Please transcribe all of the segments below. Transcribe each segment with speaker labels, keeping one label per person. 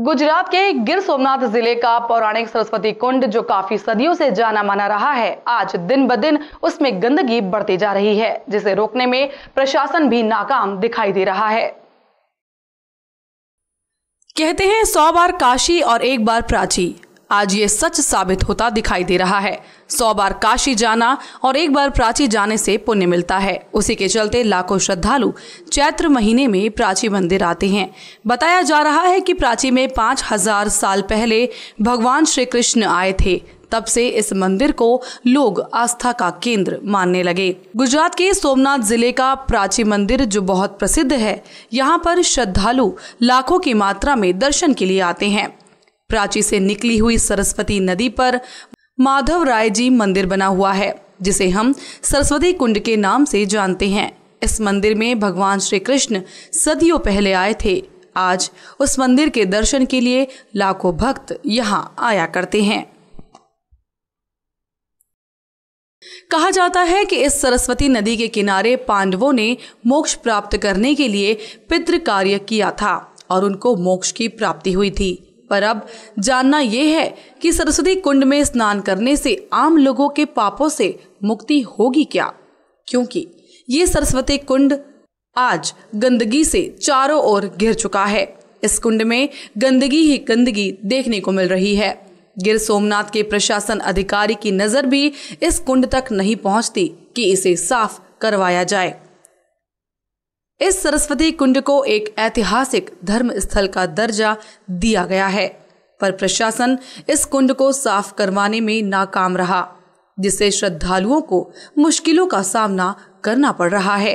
Speaker 1: गुजरात के गिर सोमनाथ जिले का पौराणिक सरस्वती कुंड जो काफी सदियों से जाना माना रहा है आज दिन ब दिन उसमें गंदगी बढ़ती जा रही है जिसे रोकने में प्रशासन भी नाकाम दिखाई दे रहा है कहते हैं सौ बार काशी और एक बार प्राची आज ये सच साबित होता दिखाई दे रहा है सौ बार काशी जाना और एक बार प्राची जाने से पुण्य मिलता है उसी के चलते लाखों श्रद्धालु चैत्र महीने में प्राची मंदिर आते हैं बताया जा रहा है कि प्राची में पांच हजार साल पहले भगवान श्री कृष्ण आए थे तब से इस मंदिर को लोग आस्था का केंद्र मानने लगे गुजरात के सोमनाथ जिले का प्राची मंदिर जो बहुत प्रसिद्ध है यहाँ पर श्रद्धालु लाखों की मात्रा में दर्शन के लिए आते हैं प्राची से निकली हुई सरस्वती नदी पर माधव राय जी मंदिर बना हुआ है जिसे हम सरस्वती कुंड के नाम से जानते हैं इस मंदिर में भगवान श्री कृष्ण सदियों पहले आए थे आज उस मंदिर के दर्शन के लिए लाखों भक्त यहाँ आया करते हैं कहा जाता है कि इस सरस्वती नदी के किनारे पांडवों ने मोक्ष प्राप्त करने के लिए पितृ कार्य किया था और उनको मोक्ष की प्राप्ति हुई थी पर अब जानना यह है कि सरस्वती कुंड में स्नान करने से आम लोगों के पापों से मुक्ति होगी क्या क्योंकि ये सरस्वती कुंड आज गंदगी से चारों ओर घिर चुका है इस कुंड में गंदगी ही गंदगी देखने को मिल रही है गिर सोमनाथ के प्रशासन अधिकारी की नजर भी इस कुंड तक नहीं पहुंचती कि इसे साफ करवाया जाए इस सरस्वती कुंड को एक ऐतिहासिक धर्म स्थल का दर्जा दिया गया है पर प्रशासन इस कुंड को साफ करवाने में नाकाम रहा जिससे श्रद्धालुओं को मुश्किलों का सामना करना पड़ रहा है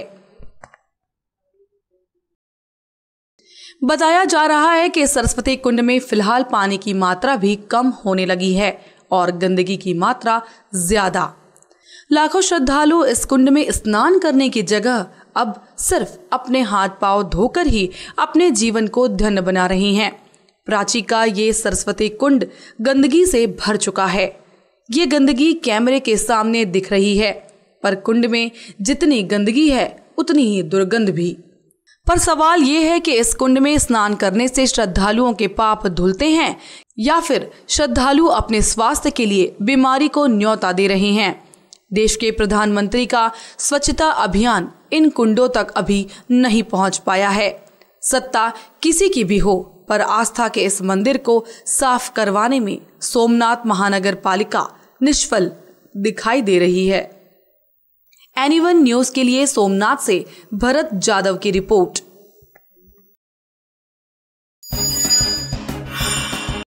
Speaker 1: बताया जा रहा है कि सरस्वती कुंड में फिलहाल पानी की मात्रा भी कम होने लगी है और गंदगी की मात्रा ज्यादा लाखों श्रद्धालु इस कुंड में स्नान करने की जगह अब सिर्फ अपने हाथ पाव धोकर ही अपने जीवन को धन्य बना रही हैं प्राची का ये सरस्वती कुंड गंदगी से भर चुका है ये गंदगी कैमरे के सामने दिख रही है पर कुंड में जितनी गंदगी है उतनी ही दुर्गंध भी पर सवाल ये है कि इस कुंड में स्नान करने से श्रद्धालुओं के पाप धुलते हैं या फिर श्रद्धालु अपने स्वास्थ्य के लिए बीमारी को न्योता दे रहे हैं देश के प्रधानमंत्री का स्वच्छता अभियान इन कुंडों तक अभी नहीं पहुंच पाया है सत्ता किसी की भी हो पर आस्था के इस मंदिर को साफ करवाने में सोमनाथ महानगर पालिका निष्फल दिखाई दे रही है एनीवन न्यूज के लिए सोमनाथ से भरत जादव की रिपोर्ट